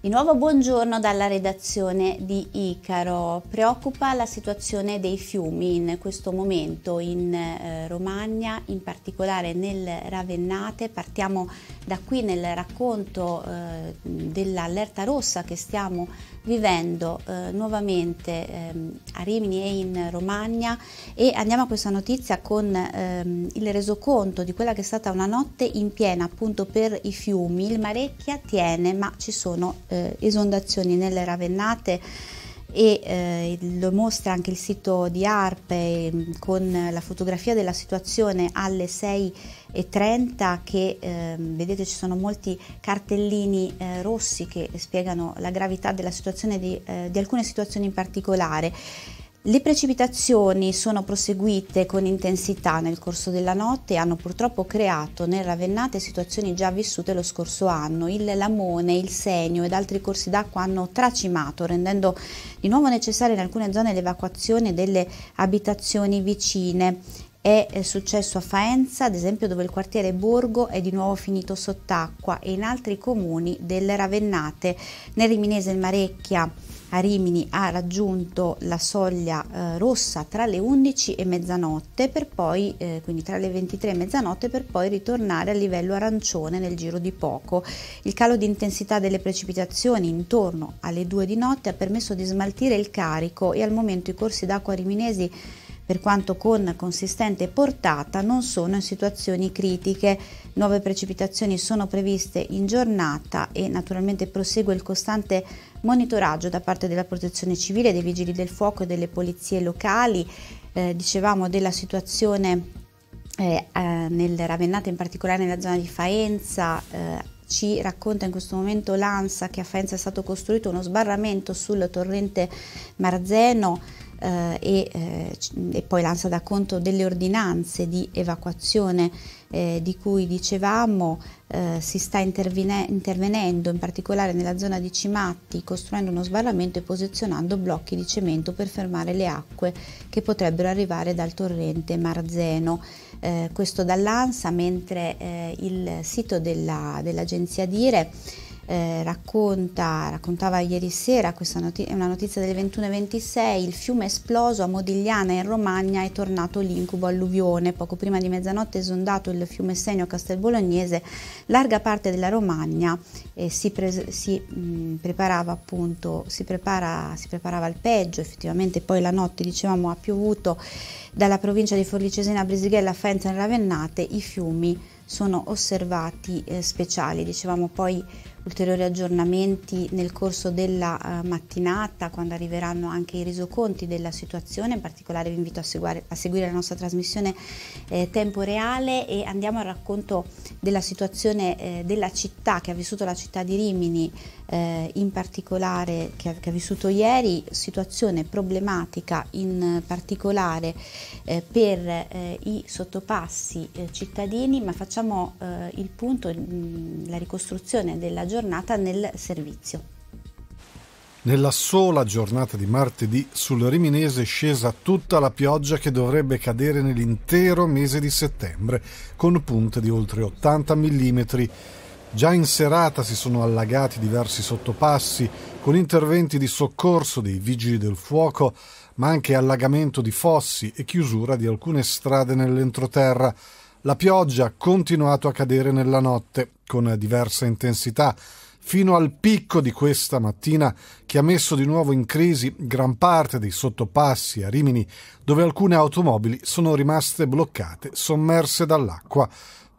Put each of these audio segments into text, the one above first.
Di nuovo buongiorno dalla redazione di Icaro. Preoccupa la situazione dei fiumi in questo momento in eh, Romagna, in particolare nel Ravennate. Partiamo da qui nel racconto eh, dell'allerta rossa che stiamo vivendo eh, nuovamente ehm, a Rimini e in Romagna e andiamo a questa notizia con ehm, il resoconto di quella che è stata una notte in piena appunto per i fiumi, il Marecchia tiene ma ci sono eh, esondazioni nelle ravennate e eh, lo mostra anche il sito di ARPE ehm, con la fotografia della situazione alle 6.30 che eh, vedete ci sono molti cartellini eh, rossi che spiegano la gravità della situazione di, eh, di alcune situazioni in particolare. Le precipitazioni sono proseguite con intensità nel corso della notte e hanno purtroppo creato nel Ravennate situazioni già vissute lo scorso anno. Il Lamone, il Senio ed altri corsi d'acqua hanno tracimato, rendendo di nuovo necessaria in alcune zone l'evacuazione delle abitazioni vicine. È eh, successo a Faenza, ad esempio, dove il quartiere Borgo è di nuovo finito sott'acqua e in altri comuni del Ravennate, nel Riminese, il Marecchia a Rimini ha raggiunto la soglia eh, rossa tra le 11 e mezzanotte per poi eh, quindi tra le 23 e mezzanotte per poi ritornare al livello arancione nel giro di poco. Il calo di intensità delle precipitazioni intorno alle 2 di notte ha permesso di smaltire il carico e al momento i corsi d'acqua riminesi per quanto con consistente portata, non sono in situazioni critiche. Nuove precipitazioni sono previste in giornata e naturalmente prosegue il costante monitoraggio da parte della Protezione Civile, dei Vigili del Fuoco e delle polizie locali, eh, dicevamo della situazione eh, eh, nel Ravennate, in particolare nella zona di Faenza. Eh, ci racconta in questo momento l'ANSA che a Faenza è stato costruito uno sbarramento sul torrente Marzeno eh, e, eh, e, poi l'ANSA dà conto delle ordinanze di evacuazione eh, di cui dicevamo eh, si sta intervenendo in particolare nella zona di Cimatti costruendo uno sbarramento e posizionando blocchi di cemento per fermare le acque che potrebbero arrivare dal torrente Marzeno. Eh, questo dall'ANSA mentre eh, il sito della, dell'agenzia Dire eh, racconta, raccontava ieri sera, questa noti- è una notizia del delle 21.26, il fiume esploso a Modigliana in Romagna è tornato l'incubo alluvione. Poco prima di mezzanotte è esondato il fiume Senio a Castelbolognese, larga parte della Romagna eh, si, pre- si mh, mm, preparava appunto, si, prepara, si preparava al peggio, effettivamente poi la notte dicevamo ha piovuto dalla provincia di Forlicesena a Brisighella, Faenza e Ravennate, i fiumi sono osservati eh, speciali, dicevamo poi ulteriori aggiornamenti nel corso della eh, mattinata quando arriveranno anche i resoconti della situazione, in particolare vi invito a seguire, a seguire la nostra trasmissione eh, tempo reale e andiamo al racconto della situazione eh, della città che ha vissuto la città di Rimini eh, in particolare che ha, che ha, vissuto ieri, situazione problematica in particolare eh, per eh, i sottopassi cittadini, ma facciamo il punto, mh, mm, la ricostruzione della giornata giornata nel servizio. Nella sola giornata di martedì sul Riminese è scesa tutta la pioggia che dovrebbe cadere nell'intero mese di settembre, con punte di oltre 80 mm. Già in serata si sono allagati diversi sottopassi, con interventi di soccorso dei vigili del fuoco, ma anche allagamento di fossi e chiusura di alcune strade nell'entroterra. La pioggia ha continuato a cadere nella notte con diversa intensità fino al picco di questa mattina che ha messo di nuovo in crisi gran parte dei sottopassi a Rimini dove alcune automobili sono rimaste bloccate, sommerse dall'acqua.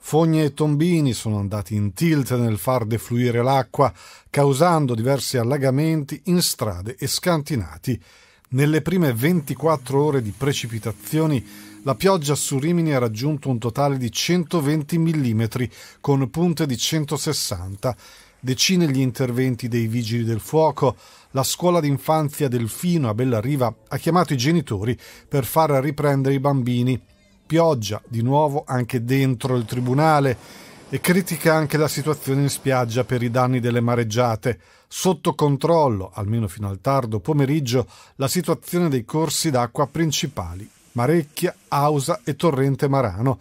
Fogne e tombini sono andati in tilt nel far defluire l'acqua, causando diversi allagamenti in strade e scantinati. Nelle prime 24 ore di precipitazioni la pioggia su Rimini ha raggiunto un totale di 120 mm con punte di 160 decine gli interventi dei vigili del fuoco, la scuola d'infanzia Delfino a Bellarriva ha chiamato i genitori per far riprendere i bambini. Pioggia di nuovo anche dentro il tribunale e critica anche la situazione in spiaggia per i danni delle mareggiate. Sotto controllo, almeno fino al tardo pomeriggio, la situazione dei corsi d'acqua principali Marecchia, Ausa e Torrente Marano.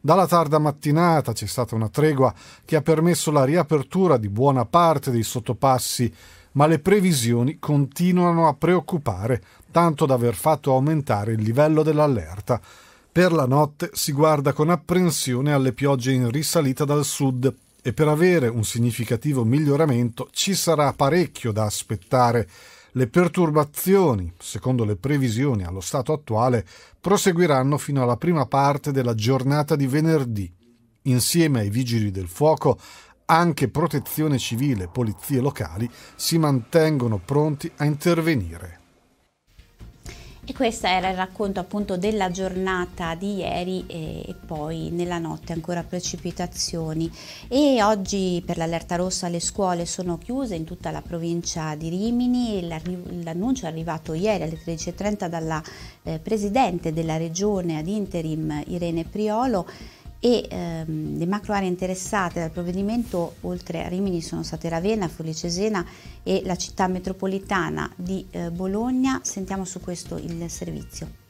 Dalla tarda mattinata c'è stata una tregua che ha permesso la riapertura di buona parte dei sottopassi, ma le previsioni continuano a preoccupare, tanto da aver fatto aumentare il livello dell'allerta. Per la notte si guarda con apprensione alle piogge in risalita dal sud e per avere un significativo miglioramento ci sarà parecchio da aspettare le perturbazioni, secondo le previsioni allo stato attuale, proseguiranno fino alla prima parte della giornata di venerdì. Insieme ai vigili del fuoco, anche protezione civile e polizie locali si mantengono pronti a intervenire. E questo era il racconto appunto della giornata di ieri e, poi nella notte ancora precipitazioni. E oggi per l'allerta rossa le scuole sono chiuse in tutta la provincia di Rimini. L'annuncio è arrivato ieri alle 13.30 dalla eh, presidente della regione ad interim Irene Priolo e ehm, le macro aree interessate dal provvedimento oltre a Rimini sono state Ravenna, Forlì Cesena e la città metropolitana di eh, Bologna. Sentiamo su questo il servizio.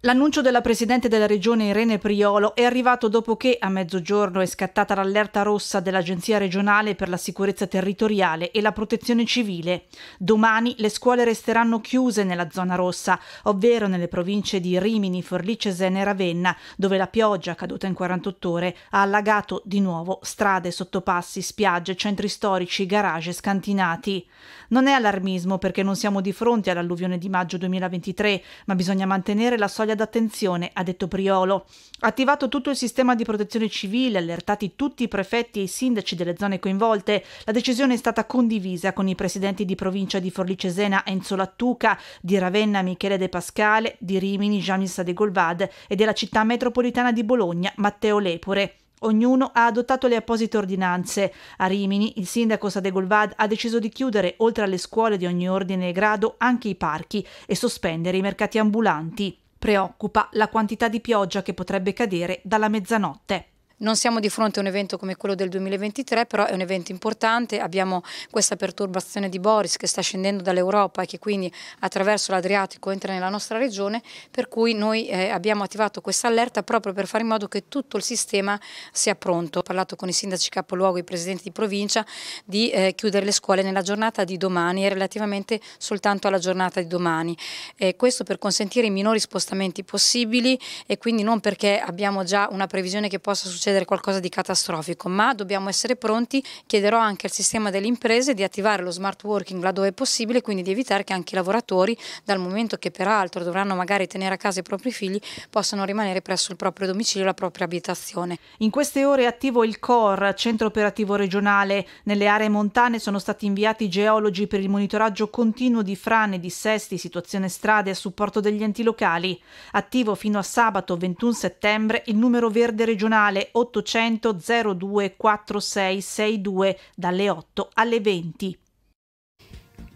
L'annuncio della Presidente della Regione Irene Priolo è arrivato dopo che a mezzogiorno è scattata l'allerta rossa dell'Agenzia regionale per la sicurezza territoriale e la protezione civile. Domani le scuole resteranno chiuse nella zona rossa, ovvero nelle province di Rimini, Forlì, Cesena e Ravenna, dove la pioggia, caduta in 48 ore, ha allagato di nuovo strade, sottopassi, spiagge, centri storici, garage, scantinati. Non è allarmismo perché non siamo di fronte all'alluvione di maggio 2023, ma bisogna mantenere la solida soglia d'attenzione, ha detto Priolo. attivato tutto il sistema di protezione civile, allertati tutti i prefetti e i sindaci delle zone coinvolte. La decisione è stata condivisa con i presidenti di provincia di Forlì Cesena Enzo Lattuca, di Ravenna Michele De Pascale, di Rimini Giannis De Golvad e della città metropolitana di Bologna Matteo Lepore. Ognuno ha adottato le apposite ordinanze. A Rimini il sindaco Sadegolvad ha deciso di chiudere, oltre alle scuole di ogni ordine e grado, anche i parchi e sospendere i mercati ambulanti. Preoccupa la quantità di pioggia che potrebbe cadere dalla mezzanotte. Non siamo di fronte a un evento come quello del 2023, però è un evento importante, abbiamo questa perturbazione di Boris che sta scendendo dall'Europa e che quindi attraverso l'Adriatico entra nella nostra regione, per cui noi eh, abbiamo attivato questa allerta proprio per fare in modo che tutto il sistema sia pronto. Ho parlato con i sindaci capoluogo e i presidenti di provincia di eh, chiudere le scuole nella giornata di domani e relativamente soltanto alla giornata di domani. Eh, questo per consentire i minori spostamenti possibili e quindi non perché abbiamo già una previsione che possa succedere succedere qualcosa di catastrofico, ma dobbiamo essere pronti, chiederò anche al sistema delle imprese di attivare lo smart working laddove è possibile, quindi di evitare che anche i lavoratori, dal momento che peraltro dovranno magari tenere a casa i propri figli, possano rimanere presso il proprio domicilio la propria abitazione. In queste ore è attivo il COR, Centro Operativo Regionale. Nelle aree montane sono stati inviati geologi per il monitoraggio continuo di frane, dissesti, situazione strade a supporto degli enti locali. Attivo fino a sabato 21 settembre il numero verde regionale 800 02 46 62 dalle 8 alle 20.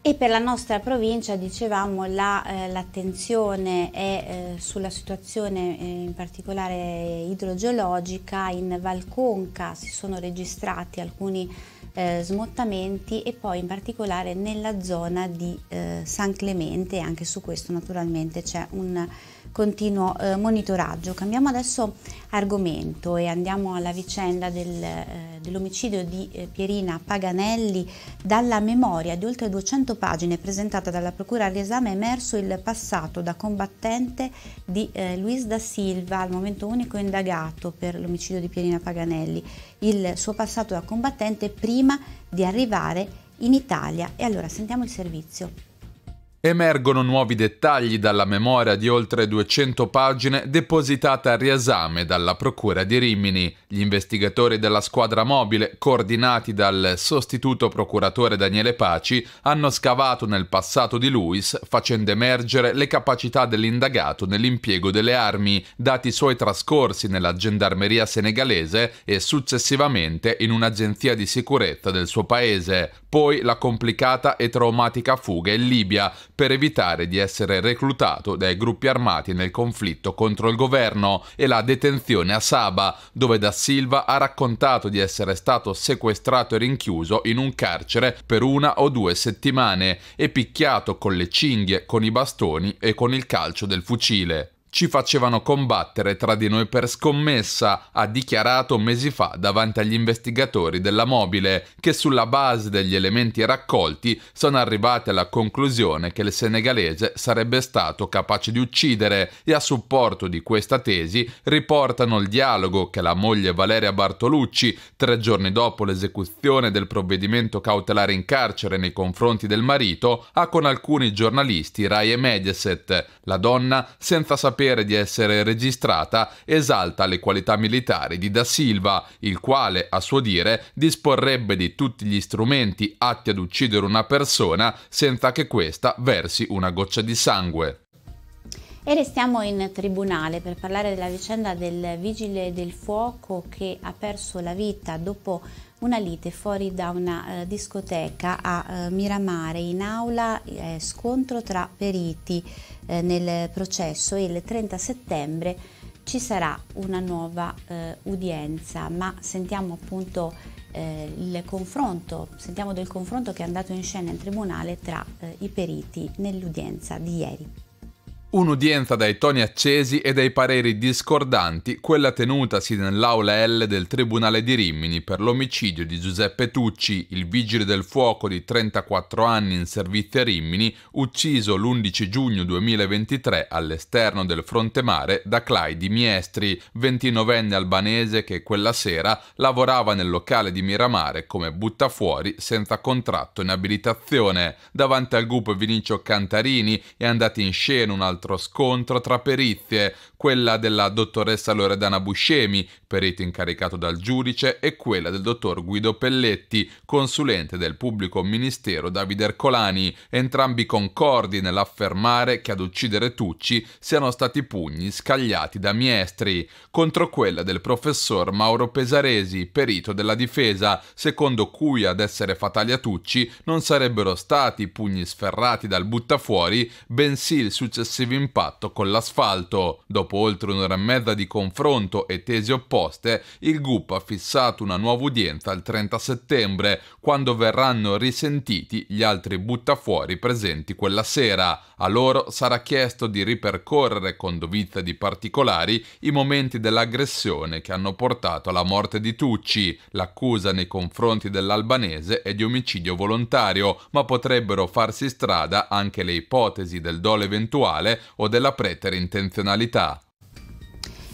E per la nostra provincia, dicevamo, l'attenzione la, eh, è eh, sulla situazione eh, in particolare idrogeologica. In Valconca si sono registrati alcuni eh, smottamenti e poi in particolare nella zona di eh, San Clemente, anche su questo naturalmente c'è un continuo eh, monitoraggio. Cambiamo adesso argomento e andiamo alla vicenda del, eh, dell'omicidio di eh, Pierina Paganelli. Dalla memoria di oltre 200 pagine presentata dalla Procura al riesame è emerso il passato da combattente di eh, Luis da Silva, al momento unico indagato per l'omicidio di Pierina Paganelli, il suo passato da combattente prima di arrivare in Italia. E allora sentiamo il servizio. Emergono nuovi dettagli dalla memoria di oltre 200 pagine depositata a riesame dalla Procura di Rimini. Gli investigatori della squadra mobile, coordinati dal sostituto procuratore Daniele Paci, hanno scavato nel passato di Luis, facendo emergere le capacità dell'indagato nell'impiego delle armi, dati i suoi trascorsi nella gendarmeria senegalese e successivamente in un'agenzia di sicurezza del suo paese. Poi la complicata e traumatica fuga in Libia, per evitare di essere reclutato dai gruppi armati nel conflitto contro il governo e la detenzione a Saba, dove da Silva ha raccontato di essere stato sequestrato e rinchiuso in un carcere per una o due settimane e picchiato con le cinghie, con i bastoni e con il calcio del fucile ci facevano combattere tra di noi per scommessa, ha dichiarato mesi fa davanti agli investigatori della mobile, che sulla base degli elementi raccolti sono arrivati alla conclusione che il senegalese sarebbe stato capace di uccidere e a supporto di questa tesi riportano il dialogo che la moglie Valeria Bartolucci, tre giorni dopo l'esecuzione del provvedimento cautelare in carcere nei confronti del marito, ha con alcuni giornalisti Rai e Mediaset. La donna, senza sapere sapere di essere registrata esalta le qualità militari di Da Silva, il quale, a suo dire, disporrebbe di tutti gli strumenti atti ad uccidere una persona senza che questa versi una goccia di sangue. E restiamo in tribunale per parlare della vicenda del vigile del fuoco che ha perso la vita dopo una lite fuori da una eh, discoteca a eh, Miramare. In aula eh, scontro tra periti eh, nel processo e il 30 settembre ci sarà una nuova eh, udienza, ma sentiamo appunto eh, il confronto, sentiamo del confronto che è andato in scena in tribunale tra i periti nell'udienza di ieri. Un'udienza dai toni accesi e dai pareri discordanti, quella tenutasi nell'aula L del Tribunale di Rimini per l'omicidio di Giuseppe Tucci, il vigile del fuoco di 34 anni in servizio a Rimini, ucciso l'11 giugno 2023 all'esterno del fronte mare da Clay di Miestri, 29enne albanese che quella sera lavorava nel locale di Miramare come buttafuori senza contratto in abilitazione. Davanti al gruppo Vinicio Cantarini è andato in scena un altro altro scontro tra perizie, quella della dottoressa Loredana Buscemi, perito incaricato dal giudice, e quella del dottor Guido Pelletti, consulente del pubblico ministero Davide Ercolani, entrambi concordi nell'affermare che ad uccidere Tucci siano stati pugni scagliati da miestri, contro quella del professor Mauro Pesaresi, perito della difesa, secondo cui ad essere fatali a Tucci non sarebbero stati pugni sferrati dal buttafuori, bensì il successivo successivo impatto con l'asfalto. Dopo oltre un'ora e mezza di confronto e tesi opposte, il GUP ha fissato una nuova udienza il 30 settembre, quando verranno risentiti gli altri buttafuori presenti quella sera. A loro sarà chiesto di ripercorrere con dovizia di particolari i momenti dell'aggressione che hanno portato alla morte di Tucci, l'accusa nei confronti dell'albanese è di omicidio volontario, ma potrebbero farsi strada anche le ipotesi del dolo eventuale o della pretere intenzionalità.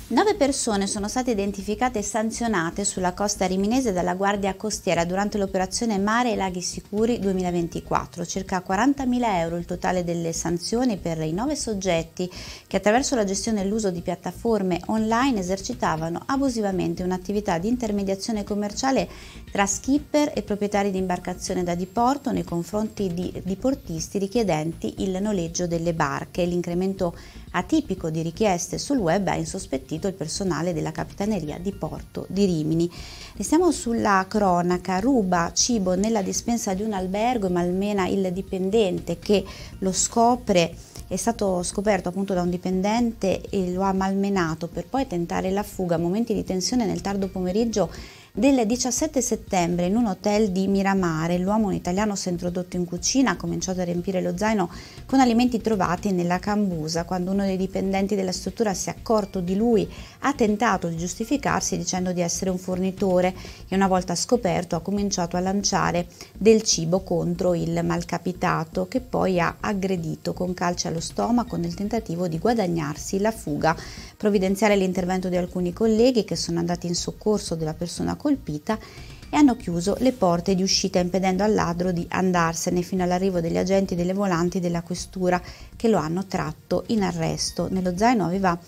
Nove persone sono state identificate e sanzionate sulla costa riminese dalla Guardia Costiera durante l'operazione Mare e Laghi Sicuri 2024, circa 40.000 euro il totale delle sanzioni per i nove soggetti che attraverso la gestione e l'uso di piattaforme online esercitavano abusivamente un'attività di intermediazione commerciale tra skipper e proprietari di imbarcazione da diporto nei confronti di diportisti richiedenti il noleggio delle barche, l'incremento atipico di richieste sul web ha insospettito il personale della Capitaneria di Porto di Rimini. Restiamo sulla cronaca, ruba cibo nella dispensa di un albergo e malmena il dipendente che lo scopre è stato scoperto appunto da un dipendente e lo ha malmenato per poi tentare la fuga. Momenti di tensione nel tardo pomeriggio del 17 settembre in un hotel di Miramare l'uomo, un italiano si è introdotto in cucina, ha cominciato a riempire lo zaino con alimenti trovati nella cambusa. Quando uno dei dipendenti della struttura si è accorto di lui, ha tentato di giustificarsi dicendo di essere un fornitore e una volta scoperto ha cominciato a lanciare del cibo contro il malcapitato che poi ha aggredito con calci allo stomaco nel tentativo di guadagnarsi la fuga provvidenziale l'intervento di alcuni colleghi che sono andati in soccorso della persona colpita e hanno chiuso le porte di uscita impedendo al ladro di andarsene fino all'arrivo degli agenti delle volanti della questura che lo hanno tratto in arresto. Nello zaino aveva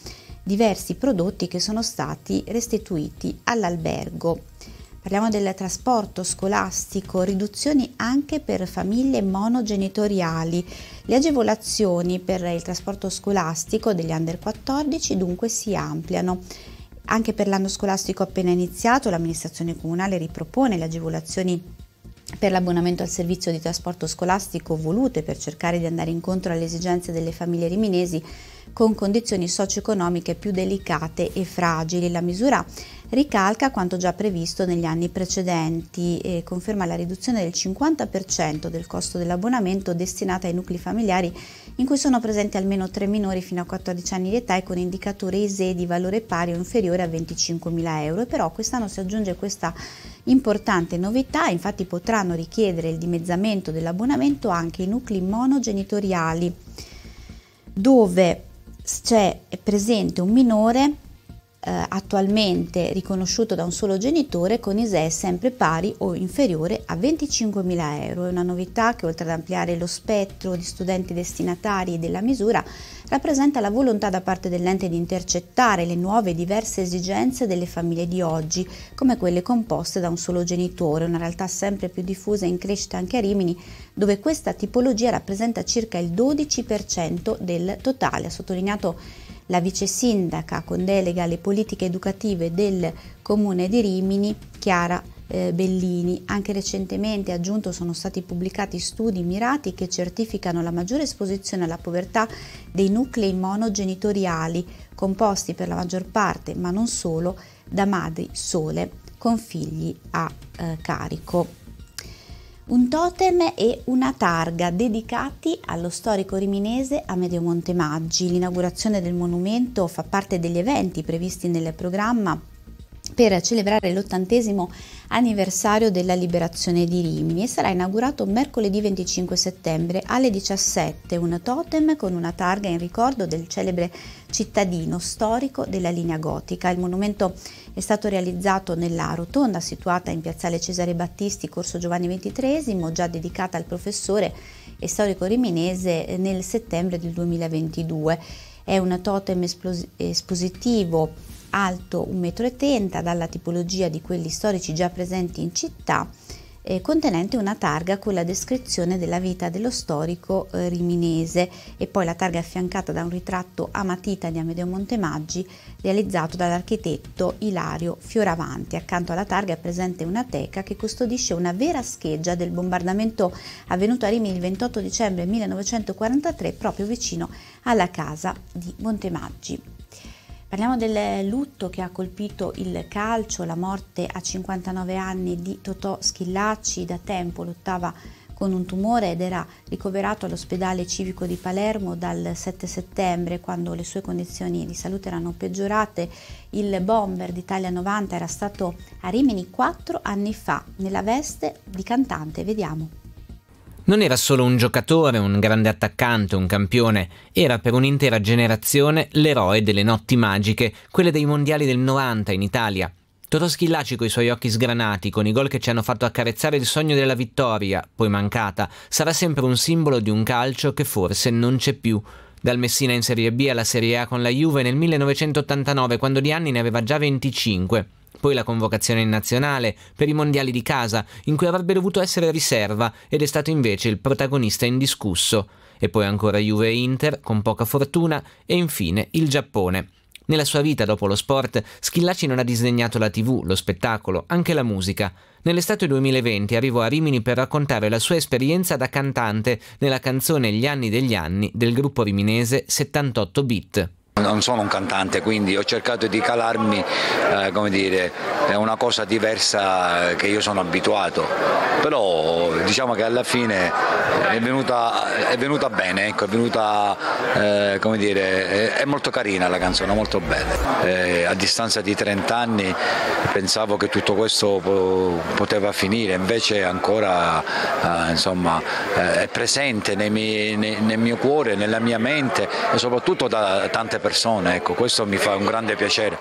diversi prodotti che sono stati restituiti all'albergo Parliamo del trasporto scolastico, riduzioni anche per famiglie monogenitoriali. Le agevolazioni per il trasporto scolastico degli under 14 dunque si ampliano. Anche per l'anno scolastico appena iniziato l'amministrazione comunale ripropone le agevolazioni per l'abbonamento al servizio di trasporto scolastico volute per cercare di andare incontro alle esigenze delle famiglie riminesi con condizioni socio-economiche più delicate e fragili. La misura ricalca quanto già previsto negli anni precedenti e conferma la riduzione del 50% del costo dell'abbonamento destinata ai nuclei familiari in cui sono presenti almeno tre minori fino a 14 anni di età e con indicatore ISE di valore pari o inferiore a 25.000 euro. E però quest'anno si aggiunge questa importante novità, infatti potranno richiedere il dimezzamento dell'abbonamento anche i nuclei monogenitoriali dove c'è presente un minore eh, attualmente riconosciuto da un solo genitore con ISEE sempre pari o inferiore a 25.000 euro. È una novità che oltre ad ampliare lo spettro di studenti destinatari della misura rappresenta la volontà da parte dell'ente di intercettare le nuove e diverse esigenze delle famiglie di oggi, come quelle composte da un solo genitore, una realtà sempre più diffusa e in crescita anche a Rimini, dove questa tipologia rappresenta circa il 12% del totale, ha sottolineato la vice sindaca con delega alle politiche educative del comune di Rimini, Chiara eh, Bellini. Anche recentemente aggiunto sono stati pubblicati studi mirati che certificano la maggiore esposizione alla povertà dei nuclei monogenitoriali, composti per la maggior parte, ma non solo, da madri sole con figli a eh, carico un totem e una targa dedicati allo storico riminese Amedeo Montemaggi. L'inaugurazione del monumento fa parte degli eventi previsti nel programma per celebrare l'ottantesimo anniversario anniversario della liberazione di Rimini e sarà inaugurato mercoledì 25 settembre alle 17, un totem con una targa in ricordo del celebre cittadino storico della linea gotica. Il monumento è stato realizzato nella rotonda situata in piazzale Cesare Battisti, corso Giovanni XXIII, già dedicata al professore e storico riminese nel settembre del 2022. È un totem espos- espositivo alto 1,30 m dalla tipologia di quelli storici già presenti in città, eh, contenente una targa con la descrizione della vita dello storico eh, riminese e poi la targa affiancata da un ritratto a matita di Amedeo Montemaggi realizzato dall'architetto Ilario Fioravanti. Accanto alla targa è presente una teca che custodisce una vera scheggia del bombardamento avvenuto a Rimini il 28 dicembre 1943 proprio vicino alla casa di Montemaggi. Parliamo del lutto che ha colpito il calcio, la morte a 59 anni di Totò Schillacci, da tempo lottava con un tumore ed era ricoverato all'ospedale civico di Palermo dal 7 settembre quando le sue condizioni di salute erano peggiorate. Il bomber d'Italia 90 era stato a Rimini quattro anni fa nella veste di cantante, vediamo. Non era solo un giocatore, un grande attaccante, un campione, era per un'intera generazione l'eroe delle notti magiche, quelle dei mondiali del 90 in Italia. Totò Schillaci coi suoi occhi sgranati, con i gol che ci hanno fatto accarezzare il sogno della vittoria, poi mancata, sarà sempre un simbolo di un calcio che forse non c'è più. Dal Messina in Serie B alla Serie A con la Juve nel 1989, quando di anni ne aveva già 25 poi la convocazione in nazionale per i mondiali di casa, in cui avrebbe dovuto essere riserva ed è stato invece il protagonista indiscusso, e poi ancora Juve e Inter con poca fortuna e infine il Giappone. Nella sua vita dopo lo sport, Schillaci non ha disdegnato la TV, lo spettacolo, anche la musica. Nell'estate 2020 arrivò a Rimini per raccontare la sua esperienza da cantante nella canzone Gli anni degli anni del gruppo riminese 78 Bit. Non sono un cantante, quindi ho cercato di calarmi, eh, come dire, è una cosa diversa che io sono abituato, però diciamo che alla fine è venuta, è venuta bene, ecco, è venuta, eh, come dire, è, è, molto carina la canzone, molto bella. Eh, a distanza di 30 anni pensavo che tutto questo po- poteva finire, invece ancora eh, insomma, eh, è presente nei miei, nei, nel mio cuore, nella mia mente e soprattutto da tante persone persone, ecco, questo mi fa un grande piacere.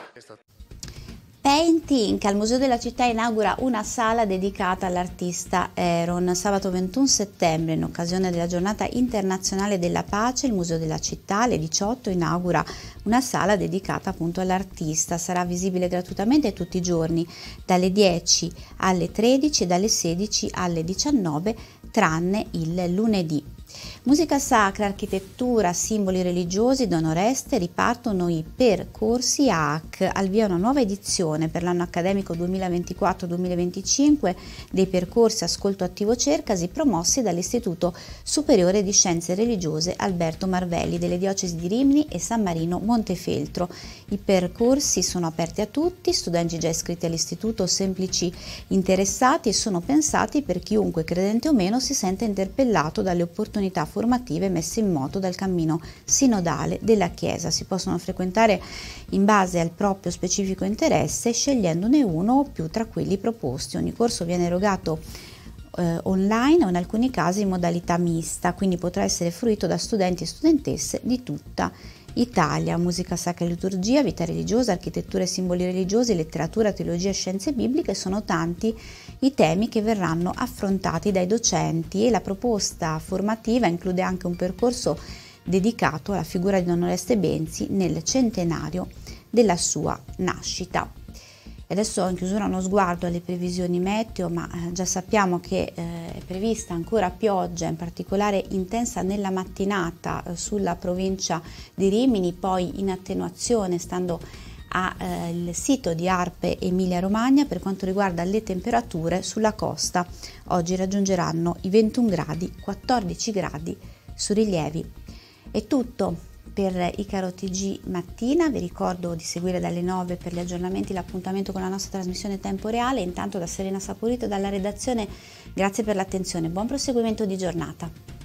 Painting al Museo della Città inaugura una sala dedicata all'artista Aaron. Sabato 21 settembre, in occasione della giornata internazionale della pace, il Museo della Città alle 18 inaugura una sala dedicata appunto all'artista. Sarà visibile gratuitamente tutti i giorni, dalle 10 alle 13 e dalle 16 alle 19, tranne il lunedì. Musica sacra, architettura, simboli religiosi, donoreste ripartono i percorsi AAC al via una nuova edizione per l'anno accademico 2024-2025 dei percorsi Ascolto Attivo Cercasi promossi dall'Istituto Superiore di Scienze Religiose Alberto Marvelli delle diocesi di Rimini e San Marino Montefeltro. I percorsi sono aperti a tutti, studenti già iscritti all'istituto o semplici interessati e sono pensati per chiunque credente o meno si senta interpellato dalle opportunità opportunità formative messe in moto dal cammino sinodale della Chiesa. Si possono frequentare in base al proprio specifico interesse scegliendone uno o più tra quelli proposti. Ogni corso viene erogato eh, online o in alcuni casi in modalità mista, quindi potrà essere fruito da studenti e studentesse di tutta Italia, musica sacra e liturgia, vita religiosa, architettura e simboli religiosi, letteratura, teologia, scienze bibliche, sono tanti i temi che verranno affrontati dai docenti e la proposta formativa include anche un percorso dedicato alla figura di Don Oreste Benzi nel centenario della sua nascita. Adesso in chiusura uno sguardo alle previsioni meteo, ma eh, già sappiamo che eh, è prevista ancora pioggia, in particolare intensa nella mattinata eh, sulla provincia di Rimini, poi in attenuazione stando al eh, sito di Arpe Emilia Romagna per quanto riguarda le temperature sulla costa. Oggi raggiungeranno i 21 gradi, 14 gradi su rilievi. È tutto per Icaro TG mattina, vi ricordo di seguire dalle 9 per gli aggiornamenti l'appuntamento con la nostra trasmissione tempo reale, intanto da Serena Saporito dalla redazione grazie per l'attenzione, buon proseguimento di giornata.